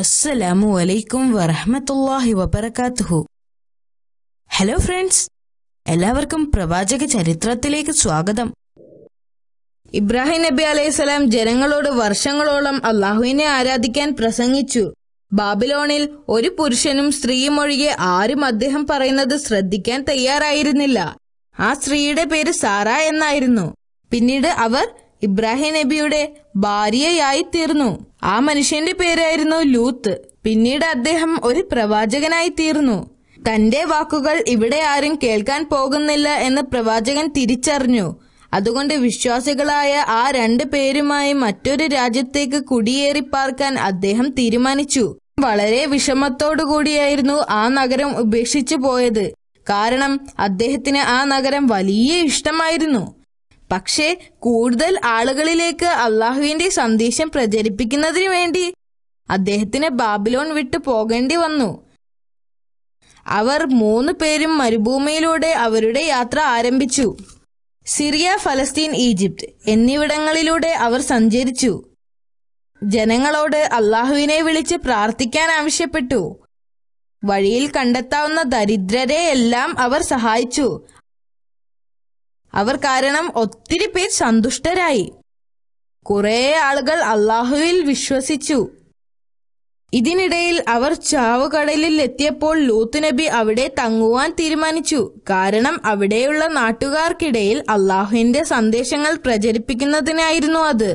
അസ്സലാമു അലൈക്കും വറഹമത്തല്ലാഹി വബർക്കാത്തുഹു ഹലോ ഫ്രണ്ട്സ് എല്ലാവർക്കും പ്രവാചക ചരിത്രത്തിലേക്ക് സ്വാഗതം ഇബ്രാഹിം നബി അലൈഹിസ്സലാം ജനങ്ങളോട് വർഷങ്ങളോളം അള്ളാഹുവിനെ ആരാധിക്കാൻ പ്രസംഗിച്ചു ബാബിലോണിൽ ഒരു പുരുഷനും സ്ത്രീയും ഒഴികെ ആരും അദ്ദേഹം പറയുന്നത് ശ്രദ്ധിക്കാൻ തയ്യാറായിരുന്നില്ല ആ സ്ത്രീയുടെ പേര് സാറ എന്നായിരുന്നു പിന്നീട് അവർ ഇബ്രാഹിം നബിയുടെ ഭാര്യയായി തീർന്നു ആ മനുഷ്യന്റെ പേരായിരുന്നു ലൂത്ത് പിന്നീട് അദ്ദേഹം ഒരു പ്രവാചകനായി തീർന്നു തന്റെ വാക്കുകൾ ഇവിടെ ആരും കേൾക്കാൻ പോകുന്നില്ല എന്ന് പ്രവാചകൻ തിരിച്ചറിഞ്ഞു അതുകൊണ്ട് വിശ്വാസികളായ ആ രണ്ട് പേരുമായി മറ്റൊരു രാജ്യത്തേക്ക് കുടിയേറി പാർക്കാൻ അദ്ദേഹം തീരുമാനിച്ചു വളരെ വിഷമത്തോടുകൂടിയായിരുന്നു ആ നഗരം ഉപേക്ഷിച്ചു പോയത് കാരണം അദ്ദേഹത്തിന് ആ നഗരം വലിയ ഇഷ്ടമായിരുന്നു പക്ഷേ കൂടുതൽ ആളുകളിലേക്ക് അള്ളാഹുവിന്റെ സന്ദേശം പ്രചരിപ്പിക്കുന്നതിനു വേണ്ടി അദ്ദേഹത്തിന് ബാബിലോൺ വിട്ടു പോകേണ്ടി വന്നു അവർ മൂന്ന് പേരും മരുഭൂമിയിലൂടെ അവരുടെ യാത്ര ആരംഭിച്ചു സിറിയ ഫലസ്തീൻ ഈജിപ്ത് എന്നിവിടങ്ങളിലൂടെ അവർ സഞ്ചരിച്ചു ജനങ്ങളോട് അള്ളാഹുവിനെ വിളിച്ച് പ്രാർത്ഥിക്കാൻ ആവശ്യപ്പെട്ടു വഴിയിൽ കണ്ടെത്താവുന്ന ദരിദ്രരെ എല്ലാം അവർ സഹായിച്ചു അവർ കാരണം ഒത്തിരി പേർ സന്തുഷ്ടരായി കുറെ ആളുകൾ അള്ളാഹുവിൽ വിശ്വസിച്ചു ഇതിനിടയിൽ അവർ ചാവുകടലിൽ എത്തിയപ്പോൾ ലൂത്ത് നബി അവിടെ തങ്ങുവാൻ തീരുമാനിച്ചു കാരണം അവിടെയുള്ള നാട്ടുകാർക്കിടയിൽ അള്ളാഹുവിന്റെ സന്ദേശങ്ങൾ പ്രചരിപ്പിക്കുന്നതിനായിരുന്നു അത്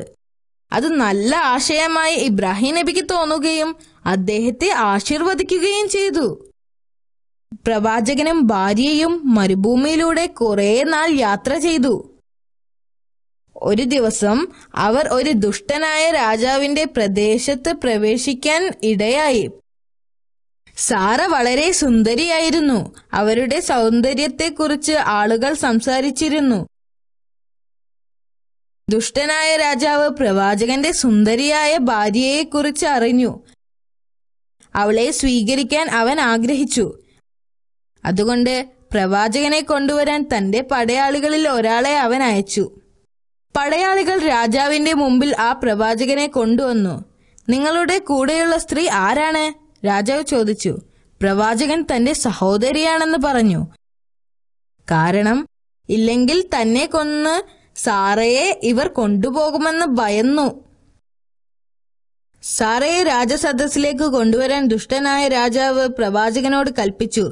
അത് നല്ല ആശയമായി ഇബ്രാഹിം നബിക്ക് തോന്നുകയും അദ്ദേഹത്തെ ആശീർവദിക്കുകയും ചെയ്തു പ്രവാചകനും ഭാര്യയും മരുഭൂമിയിലൂടെ കുറേ നാൾ യാത്ര ചെയ്തു ഒരു ദിവസം അവർ ഒരു ദുഷ്ടനായ രാജാവിന്റെ പ്രദേശത്ത് പ്രവേശിക്കാൻ ഇടയായി സാറ വളരെ സുന്ദരിയായിരുന്നു അവരുടെ സൗന്ദര്യത്തെക്കുറിച്ച് ആളുകൾ സംസാരിച്ചിരുന്നു ദുഷ്ടനായ രാജാവ് പ്രവാചകന്റെ സുന്ദരിയായ ഭാര്യയെക്കുറിച്ച് അറിഞ്ഞു അവളെ സ്വീകരിക്കാൻ അവൻ ആഗ്രഹിച്ചു അതുകൊണ്ട് പ്രവാചകനെ കൊണ്ടുവരാൻ തന്റെ പടയാളികളിൽ ഒരാളെ അവൻ അയച്ചു പടയാളികൾ രാജാവിന്റെ മുമ്പിൽ ആ പ്രവാചകനെ കൊണ്ടുവന്നു നിങ്ങളുടെ കൂടെയുള്ള സ്ത്രീ ആരാണ് രാജാവ് ചോദിച്ചു പ്രവാചകൻ തന്റെ സഹോദരിയാണെന്ന് പറഞ്ഞു കാരണം ഇല്ലെങ്കിൽ തന്നെ കൊന്ന് സാറയെ ഇവർ കൊണ്ടുപോകുമെന്ന് ഭയന്നു സാറയെ രാജസദസ്സിലേക്ക് കൊണ്ടുവരാൻ ദുഷ്ടനായ രാജാവ് പ്രവാചകനോട് കൽപ്പിച്ചു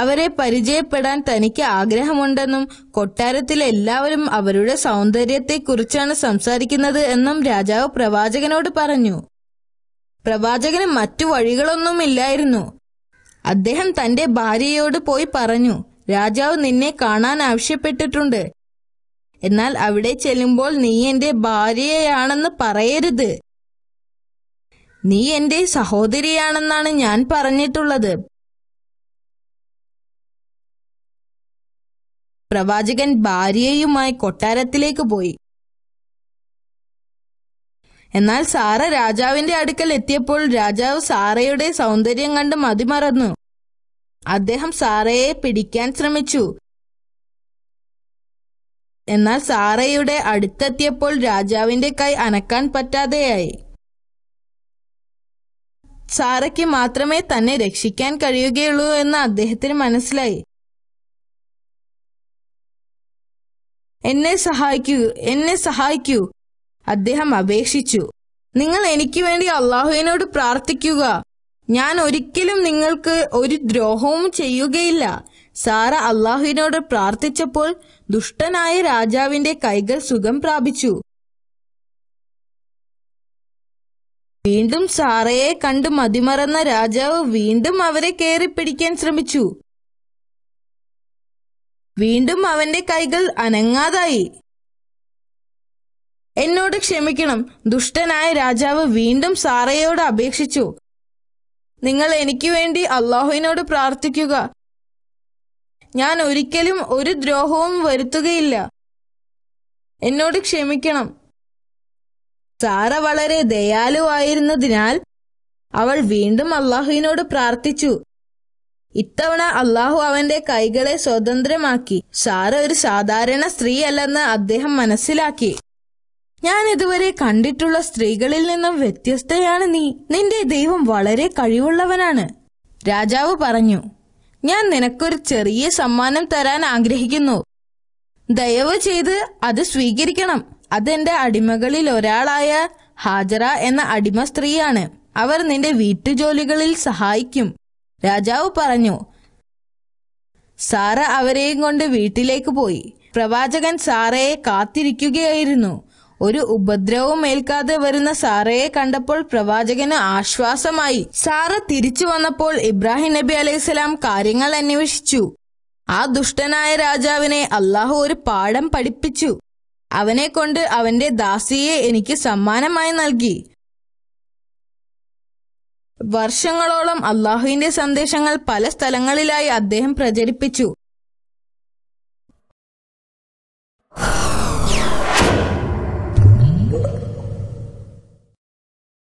അവരെ പരിചയപ്പെടാൻ തനിക്ക് ആഗ്രഹമുണ്ടെന്നും കൊട്ടാരത്തിലെ എല്ലാവരും അവരുടെ സൗന്ദര്യത്തെക്കുറിച്ചാണ് സംസാരിക്കുന്നത് എന്നും രാജാവ് പ്രവാചകനോട് പറഞ്ഞു പ്രവാചകന് മറ്റു വഴികളൊന്നുമില്ലായിരുന്നു അദ്ദേഹം തന്റെ ഭാര്യയോട് പോയി പറഞ്ഞു രാജാവ് നിന്നെ കാണാൻ ആവശ്യപ്പെട്ടിട്ടുണ്ട് എന്നാൽ അവിടെ ചെല്ലുമ്പോൾ നീ എന്റെ ഭാര്യയാണെന്ന് പറയരുത് നീ എന്റെ സഹോദരിയാണെന്നാണ് ഞാൻ പറഞ്ഞിട്ടുള്ളത് പ്രവാചകൻ ഭാര്യയുമായി കൊട്ടാരത്തിലേക്ക് പോയി എന്നാൽ സാറ രാജാവിന്റെ അടുക്കൽ എത്തിയപ്പോൾ രാജാവ് സാറയുടെ സൗന്ദര്യം കണ്ട് മതിമറന്നു അദ്ദേഹം സാറയെ പിടിക്കാൻ ശ്രമിച്ചു എന്നാൽ സാറയുടെ അടുത്തെത്തിയപ്പോൾ രാജാവിന്റെ കൈ അനക്കാൻ പറ്റാതെയായി സാറയ്ക്ക് മാത്രമേ തന്നെ രക്ഷിക്കാൻ കഴിയുകയുള്ളൂ എന്ന് അദ്ദേഹത്തിന് മനസ്സിലായി എന്നെ സഹായിക്കൂ എന്നെ സഹായിക്കൂ അദ്ദേഹം അപേക്ഷിച്ചു നിങ്ങൾ എനിക്ക് വേണ്ടി അള്ളാഹുവിനോട് പ്രാർത്ഥിക്കുക ഞാൻ ഒരിക്കലും നിങ്ങൾക്ക് ഒരു ദ്രോഹവും ചെയ്യുകയില്ല സാറ അള്ളാഹുവിനോട് പ്രാർത്ഥിച്ചപ്പോൾ ദുഷ്ടനായ രാജാവിന്റെ കൈകൾ സുഖം പ്രാപിച്ചു വീണ്ടും സാറയെ കണ്ട് മതിമറന്ന രാജാവ് വീണ്ടും അവരെ കയറി പിടിക്കാൻ ശ്രമിച്ചു വീണ്ടും അവന്റെ കൈകൾ അനങ്ങാതായി എന്നോട് ക്ഷമിക്കണം ദുഷ്ടനായ രാജാവ് വീണ്ടും സാറയോട് അപേക്ഷിച്ചു നിങ്ങൾ എനിക്ക് വേണ്ടി അള്ളാഹുവിനോട് പ്രാർത്ഥിക്കുക ഞാൻ ഒരിക്കലും ഒരു ദ്രോഹവും വരുത്തുകയില്ല എന്നോട് ക്ഷമിക്കണം സാറ വളരെ ദയാലുവായിരുന്നതിനാൽ അവൾ വീണ്ടും അള്ളാഹുവിനോട് പ്രാർത്ഥിച്ചു ഇത്തവണ അള്ളാഹു അവന്റെ കൈകളെ സ്വതന്ത്രമാക്കി സാറ ഒരു സാധാരണ സ്ത്രീ അല്ലെന്ന് അദ്ദേഹം മനസ്സിലാക്കി ഞാൻ ഇതുവരെ കണ്ടിട്ടുള്ള സ്ത്രീകളിൽ നിന്നും വ്യത്യസ്തയാണ് നീ നിന്റെ ദൈവം വളരെ കഴിവുള്ളവനാണ് രാജാവ് പറഞ്ഞു ഞാൻ നിനക്കൊരു ചെറിയ സമ്മാനം തരാൻ ആഗ്രഹിക്കുന്നു ദയവ് ചെയ്ത് അത് സ്വീകരിക്കണം അതെന്റെ അടിമകളിൽ ഒരാളായ ഹാജറ എന്ന അടിമ സ്ത്രീയാണ് അവർ നിന്റെ വീട്ടുജോലികളിൽ സഹായിക്കും രാജാവ് പറഞ്ഞു സാറ അവരെയും കൊണ്ട് വീട്ടിലേക്ക് പോയി പ്രവാചകൻ സാറയെ കാത്തിരിക്കുകയായിരുന്നു ഒരു ഉപദ്രവവും ഏൽക്കാതെ വരുന്ന സാറയെ കണ്ടപ്പോൾ പ്രവാചകന് ആശ്വാസമായി സാറ തിരിച്ചു വന്നപ്പോൾ ഇബ്രാഹിം നബി അലൈഹിസ്ലാം കാര്യങ്ങൾ അന്വേഷിച്ചു ആ ദുഷ്ടനായ രാജാവിനെ അള്ളാഹു ഒരു പാഠം പഠിപ്പിച്ചു അവനെ കൊണ്ട് അവന്റെ ദാസിയെ എനിക്ക് സമ്മാനമായി നൽകി വർഷങ്ങളോളം അള്ളാഹുവിന്റെ സന്ദേശങ്ങൾ പല സ്ഥലങ്ങളിലായി അദ്ദേഹം പ്രചരിപ്പിച്ചു